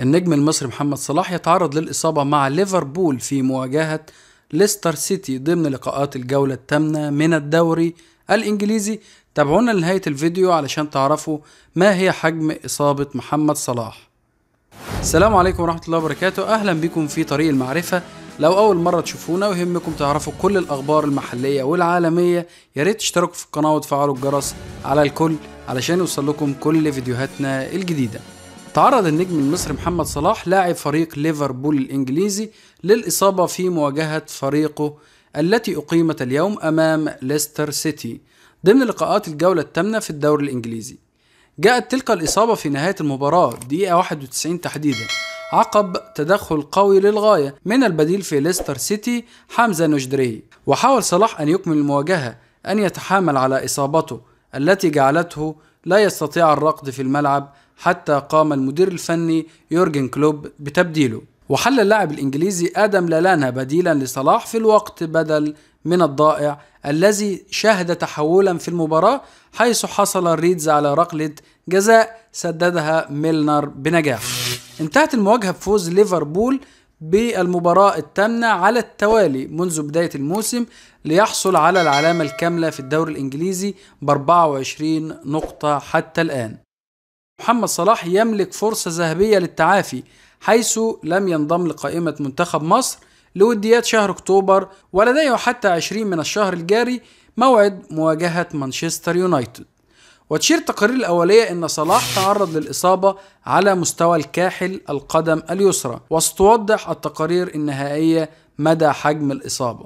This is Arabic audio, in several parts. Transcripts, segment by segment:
النجم المصري محمد صلاح يتعرض للإصابة مع ليفربول في مواجهة ليستر سيتي ضمن لقاءات الجولة الثامنة من الدوري الإنجليزي تابعونا لنهاية الفيديو علشان تعرفوا ما هي حجم إصابة محمد صلاح السلام عليكم ورحمة الله وبركاته أهلا بكم في طريق المعرفة لو أول مرة تشوفونا ويهمكم تعرفوا كل الأخبار المحلية والعالمية يا ريت تشتركوا في القناة وتفعلوا الجرس على الكل علشان يوصل لكم كل فيديوهاتنا الجديدة تعرض النجم المصري محمد صلاح لاعب فريق ليفربول الإنجليزي للإصابة في مواجهة فريقه التي أقيمت اليوم أمام ليستر سيتي ضمن لقاءات الجولة الثامنة في الدوري الإنجليزي جاءت تلك الإصابة في نهاية المباراة دقيقة 91 تحديدا عقب تدخل قوي للغاية من البديل في ليستر سيتي حمزة نجدري وحاول صلاح أن يكمل المواجهة أن يتحامل على إصابته التي جعلته لا يستطيع الركض في الملعب حتى قام المدير الفني يورجن كلوب بتبديله وحل اللاعب الإنجليزي آدم لالانا بديلا لصلاح في الوقت بدل من الضائع الذي شهد تحولا في المباراة حيث حصل ريدز على ركلة جزاء سددها ميلنر بنجاح انتهت المواجهة بفوز ليفربول بالمباراة الثامنة على التوالي منذ بداية الموسم ليحصل على العلامة الكاملة في الدوري الإنجليزي ب 24 نقطة حتى الآن محمد صلاح يملك فرصة ذهبية للتعافي حيث لم ينضم لقائمة منتخب مصر لوديات شهر أكتوبر ولديه حتى 20 من الشهر الجاري موعد مواجهة مانشستر يونايتد وتشير التقارير الأولية أن صلاح تعرض للإصابة على مستوى الكاحل القدم اليسرى وستوضح التقارير النهائية مدى حجم الإصابة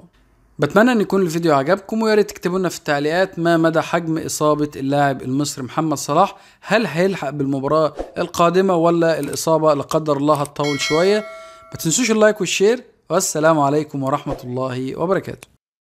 بتمنى ان يكون الفيديو عجبكم ويا ريت تكتبوا لنا في التعليقات ما مدى حجم اصابه اللاعب المصري محمد صلاح هل هيلحق بالمباراه القادمه ولا الاصابه لا قدر الله هتطول شويه ما تنسوش اللايك والشير والسلام عليكم ورحمه الله وبركاته